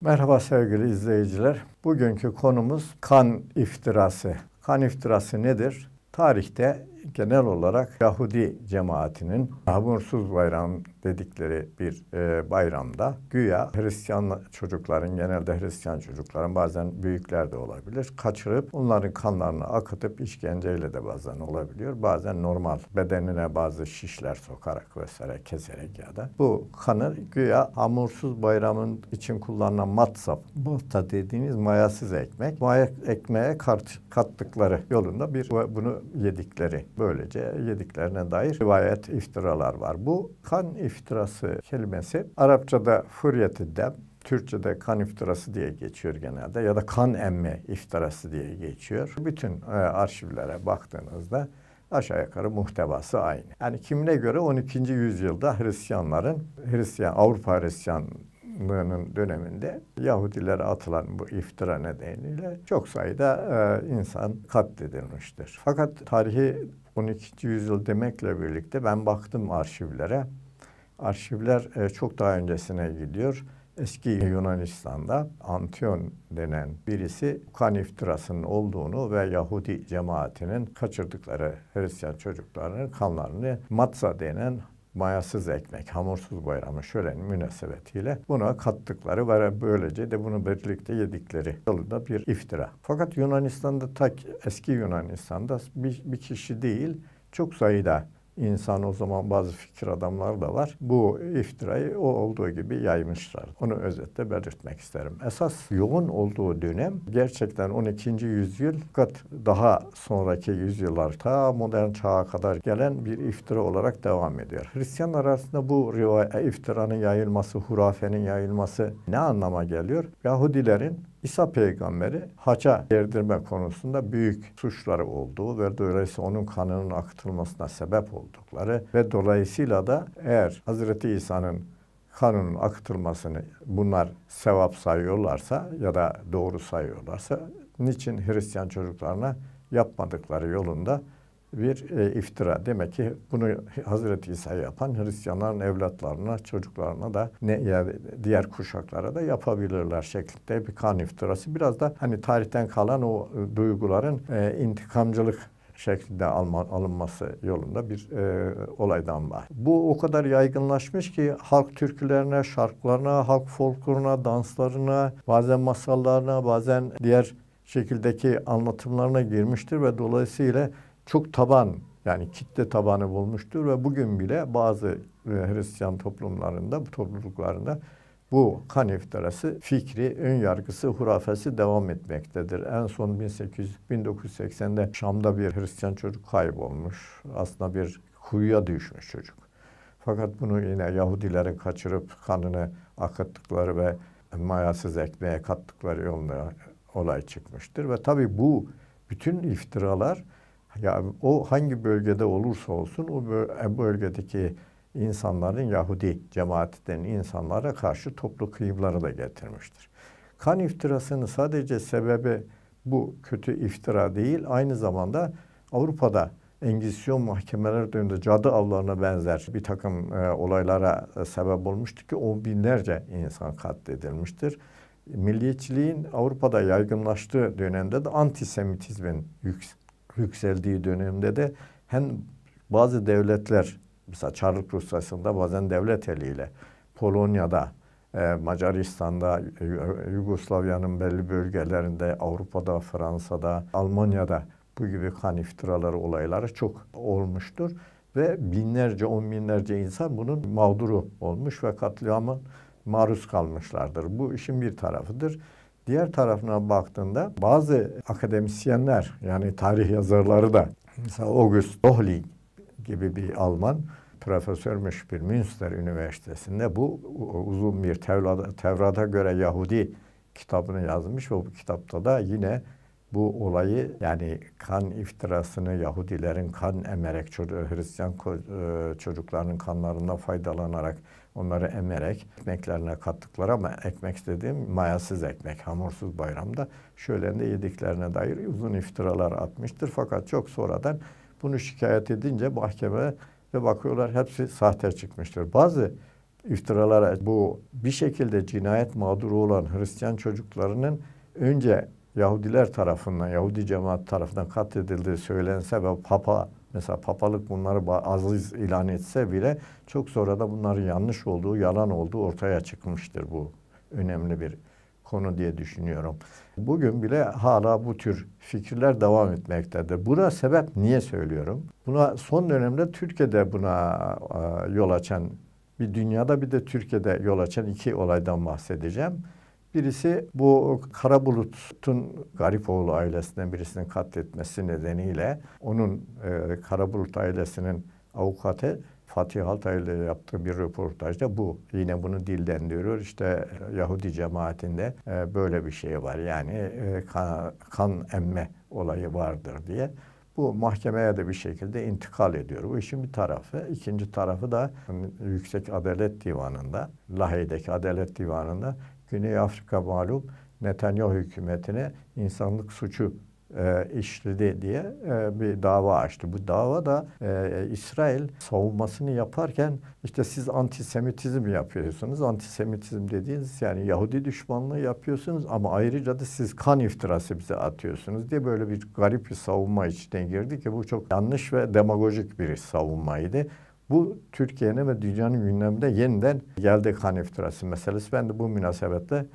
Merhaba sevgili izleyiciler. Bugünkü konumuz kan iftirası. Kan iftirası nedir? Tarihte genel olarak Yahudi cemaatinin habursuz bayram dedikleri bir e, bayramda güya Hristiyan çocukların, genelde Hristiyan çocukların bazen büyükler de olabilir, kaçırıp onların kanlarını akıtıp işkenceyle de bazen olabiliyor. Bazen normal bedenine bazı şişler sokarak vesaire keserek ya da bu kanı güya hamursuz bayramın için kullanılan matsap, bohta dediğimiz mayasız ekmek, maya ekmeğe kat, kattıkları yolunda bir bunu yedikleri Böylece yediklerine dair rivayet iftiralar var. Bu kan iftirası kelimesi Arapçada furyeti dem, Türkçe'de kan iftirası diye geçiyor genelde ya da kan emme iftirası diye geçiyor. Bütün e, arşivlere baktığınızda aşağı yukarı muhtevası aynı. Yani kimine göre 12. yüzyılda Hristiyanların, Hristiyan, Avrupa Hristiyan Başkanlığı'nın döneminde Yahudilere atılan bu iftira nedeniyle çok sayıda e, insan katledilmiştir. Fakat tarihi 12. yüzyıl demekle birlikte ben baktım arşivlere. Arşivler e, çok daha öncesine gidiyor. Eski Yunanistan'da Antion denen birisi kan iftirasının olduğunu ve Yahudi cemaatinin kaçırdıkları Hristiyan çocuklarının kanlarını Matza denen mayasız ekmek, hamursuz bayramı şöleni münasebetiyle buna kattıkları ve böylece de bunu birlikte yedikleri yolunda bir iftira. Fakat Yunanistan'da tak eski Yunanistan'da bir, bir kişi değil çok sayıda insan o zaman bazı fikir adamları da var. Bu iftirayı o olduğu gibi yaymışlar. Onu özetle belirtmek isterim. Esas yoğun olduğu dönem gerçekten 12. yüzyıl fakat daha sonraki yüzyıllar ta modern çağa kadar gelen bir iftira olarak devam ediyor. Hristiyan arasında bu rivayet, e, iftiranın yayılması, hurafenin yayılması ne anlama geliyor? Yahudilerin İsa peygamberi haca erdirme konusunda büyük suçları olduğu ve dolayısıyla onun kanının akıtılmasına sebep oldukları ve dolayısıyla da eğer Hazreti İsa'nın kanının akıtılmasını bunlar sevap sayıyorlarsa ya da doğru sayıyorlarsa niçin Hristiyan çocuklarına yapmadıkları yolunda bir e, iftira. Demek ki bunu Hazreti İsa yapan Hristiyanların evlatlarına, çocuklarına da ne yani diğer kuşaklara da yapabilirler şeklinde bir kan iftirası. Biraz da hani tarihten kalan o e, duyguların e, intikamcılık şeklinde alma, alınması yolunda bir e, olaydan var. Bu o kadar yaygınlaşmış ki halk türkülerine, şarkılarına, halk folkloruna, danslarına, bazen masallarına, bazen diğer şekildeki anlatımlarına girmiştir ve dolayısıyla çok taban yani kitle tabanı bulmuştur ve bugün bile bazı e, Hristiyan toplumlarında, bu topluluklarında bu kan iftirası, fikri, ön yargısı, hurafesi devam etmektedir. En son 1800, 1980'de Şam'da bir Hristiyan çocuk kaybolmuş. Aslında bir kuyuya düşmüş çocuk. Fakat bunu yine Yahudilerin kaçırıp kanını akıttıkları ve mayasız ekmeğe kattıkları yolunda olay çıkmıştır. Ve tabii bu bütün iftiralar ya o hangi bölgede olursa olsun o e, bölgedeki insanların Yahudi cemaatinden insanlara karşı toplu kıyımları da getirmiştir. Kan iftirasının sadece sebebi bu kötü iftira değil aynı zamanda Avrupa'da Engizisyon mahkemeler döneminde cadı avlarına benzer bir takım e, olaylara e, sebep olmuştu ki on binlerce insan katledilmiştir. Milliyetçiliğin Avrupa'da yaygınlaştığı dönemde de antisemitizmin yüksek yükseldiği dönemde de hem bazı devletler mesela Çarlık Rusyası'nda bazen devlet eliyle Polonya'da e, Macaristan'da, Yugoslavya'nın belli bölgelerinde, Avrupa'da, Fransa'da, Almanya'da bu gibi kan iftiraları olayları çok olmuştur. Ve binlerce, on binlerce insan bunun mağduru olmuş ve katliamın maruz kalmışlardır. Bu işin bir tarafıdır. Diğer tarafına baktığında bazı akademisyenler yani tarih yazarları da mesela August Dohling gibi bir Alman profesörmüş bir Münster Üniversitesi'nde bu uzun bir Tevrat'a Tevrat göre Yahudi kitabını yazmış ve bu kitapta da yine bu olayı yani kan iftirasını Yahudilerin kan emerek Hristiyan e, çocuklarının kanlarından faydalanarak Onları emerek ekmeklerine kattıkları ama ekmek dediğim mayasız ekmek, hamursuz bayramda şöyle de yediklerine dair uzun iftiralar atmıştır. Fakat çok sonradan bunu şikayet edince mahkeme ve bakıyorlar hepsi sahte çıkmıştır. Bazı iftiralara bu bir şekilde cinayet mağduru olan Hristiyan çocuklarının önce Yahudiler tarafından, Yahudi cemaat tarafından katledildiği söylense ve Papa Mesela papalık bunları aziz ilan etse bile çok sonra da bunların yanlış olduğu, yalan olduğu ortaya çıkmıştır bu önemli bir konu diye düşünüyorum. Bugün bile hala bu tür fikirler devam etmektedir. Buna sebep niye söylüyorum? Buna son dönemde Türkiye'de buna yol açan bir dünyada bir de Türkiye'de yol açan iki olaydan bahsedeceğim. Birisi bu Karabulut'un Garipoğlu ailesinden birisinin katletmesi nedeniyle onun e, Karabulut ailesinin avukatı Fatih Altay ile yaptığı bir röportajda bu. Yine bunu dilden diyor. İşte Yahudi cemaatinde e, böyle bir şey var. Yani e, kan, kan emme olayı vardır diye. Bu mahkemeye de bir şekilde intikal ediyor. Bu işin bir tarafı. ikinci tarafı da Yüksek Adalet Divanı'nda, Lahey'deki Adalet Divanı'nda Güney Afrika malum Netanyahu hükümetine insanlık suçu e, işledi diye e, bir dava açtı. Bu dava da e, İsrail savunmasını yaparken işte siz antisemitizm yapıyorsunuz. Antisemitizm dediğiniz yani Yahudi düşmanlığı yapıyorsunuz ama ayrıca da siz kan iftirası bize atıyorsunuz diye böyle bir garip bir savunma içine girdi ki bu çok yanlış ve demagojik bir savunmaydı. Bu Türkiye'nin ve dünyanın gündeminde yeniden geldi kan iftirası meselesi. Ben de bu münasebetle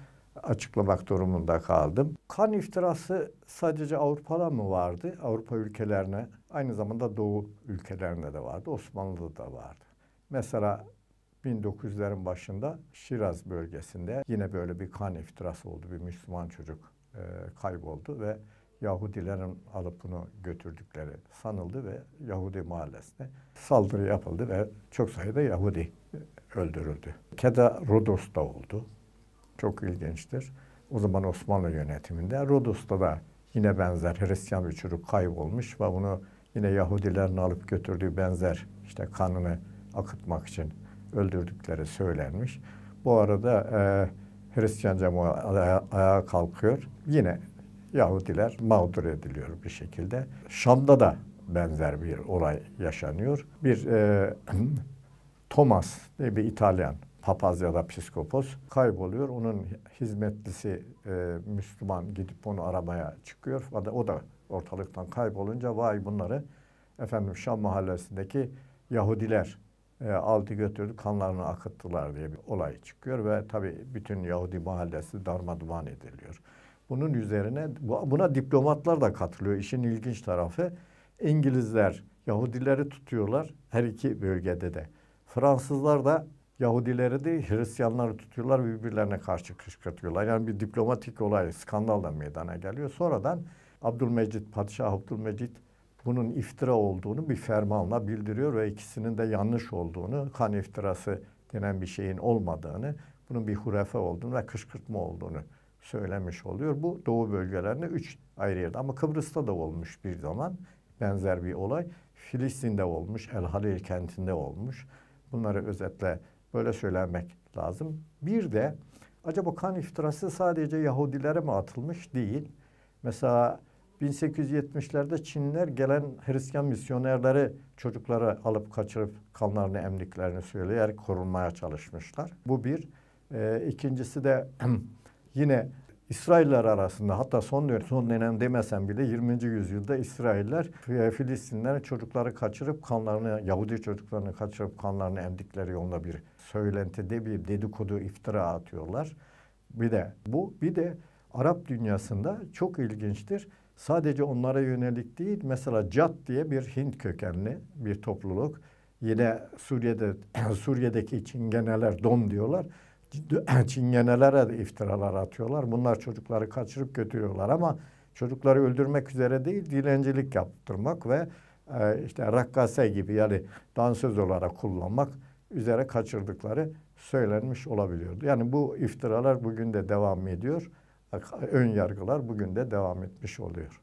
açıklamak durumunda kaldım. Kan iftirası sadece Avrupa'da mı vardı? Avrupa ülkelerine, aynı zamanda Doğu ülkelerinde de vardı. Osmanlı'da da vardı. Mesela 1900'lerin başında Şiraz bölgesinde yine böyle bir kan iftirası oldu. Bir Müslüman çocuk e, kayboldu ve Yahudilerin alıp bunu götürdükleri sanıldı ve Yahudi mahallesine saldırı yapıldı ve çok sayıda Yahudi öldürüldü. Keda Rodos'ta oldu. Çok ilginçtir. O zaman Osmanlı yönetiminde Rodos'ta da yine benzer Hristiyan bir çocuk kaybolmuş ve bunu yine Yahudilerin alıp götürdüğü benzer işte kanını akıtmak için öldürdükleri söylenmiş. Bu arada e, Hristiyan cemaat ayağa kalkıyor. Yine Yahudiler mağdur ediliyor bir şekilde. Şam'da da benzer bir olay yaşanıyor. Bir e, Thomas diye bir İtalyan papaz ya da psikopos kayboluyor. Onun hizmetlisi e, Müslüman gidip onu aramaya çıkıyor. O da ortalıktan kaybolunca vay bunları efendim Şam mahallesindeki Yahudiler e, aldı götürdü kanlarını akıttılar diye bir olay çıkıyor ve tabii bütün Yahudi mahallesi darma duman ediliyor. Bunun üzerine buna diplomatlar da katılıyor. İşin ilginç tarafı İngilizler Yahudileri tutuyorlar her iki bölgede de. Fransızlar da Yahudileri de Hristiyanları tutuyorlar birbirlerine karşı kışkırtıyorlar. Yani bir diplomatik olay, skandal da meydana geliyor. Sonradan Abdülmecit, Padişah Abdülmecit bunun iftira olduğunu bir fermanla bildiriyor ve ikisinin de yanlış olduğunu, kan iftirası denen bir şeyin olmadığını, bunun bir hurefe olduğunu ve kışkırtma olduğunu söylemiş oluyor. Bu doğu bölgelerinde üç ayrı yerde ama Kıbrıs'ta da olmuş bir zaman benzer bir olay. Filistin'de olmuş, El Halil kentinde olmuş. Bunları özetle böyle söylemek lazım. Bir de acaba kan iftirası sadece Yahudilere mi atılmış? Değil. Mesela 1870'lerde Çinler gelen Hristiyan misyonerleri çocukları alıp kaçırıp kanlarını emdiklerini söyleyerek korunmaya çalışmışlar. Bu bir. E, ikincisi de Yine İsrailler arasında hatta son dönem, son dönem demesem bile 20. yüzyılda İsrailler Filistinler çocukları kaçırıp kanlarını Yahudi çocuklarını kaçırıp kanlarını emdikleri yolunda bir söylentide bir dedikodu iftira atıyorlar. Bir de bu bir de Arap dünyasında çok ilginçtir. Sadece onlara yönelik değil mesela Cad diye bir Hint kökenli bir topluluk. Yine Suriye'de Suriye'deki Çingeneler Dom diyorlar çingenelere de iftiralar atıyorlar. Bunlar çocukları kaçırıp götürüyorlar ama çocukları öldürmek üzere değil dilencilik yaptırmak ve e, işte rakkase gibi yani dansöz olarak kullanmak üzere kaçırdıkları söylenmiş olabiliyordu. Yani bu iftiralar bugün de devam ediyor. Ön yargılar bugün de devam etmiş oluyor.